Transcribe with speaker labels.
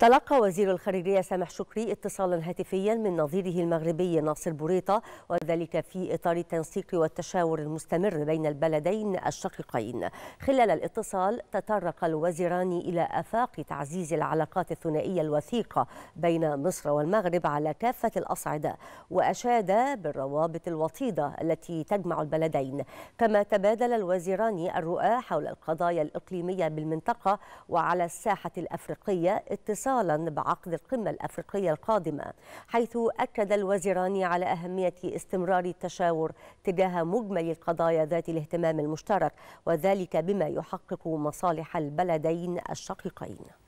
Speaker 1: تلقى وزير الخارجية سامح شكري اتصالا هاتفيا من نظيره المغربي ناصر بوريطة وذلك في إطار التنسيق والتشاور المستمر بين البلدين الشقيقين خلال الاتصال تطرق الوزيران إلى آفاق تعزيز العلاقات الثنائية الوثيقة بين مصر والمغرب على كافة الأصعدة وأشادا بالروابط الوطيدة التي تجمع البلدين كما تبادل الوزيران الرؤى حول القضايا الإقليمية بالمنطقة وعلى الساحة الأفريقية اتصال اتصالا بعقد القمة الأفريقية القادمة حيث أكد الوزيران على أهمية استمرار التشاور تجاه مجمل القضايا ذات الاهتمام المشترك وذلك بما يحقق مصالح البلدين الشقيقين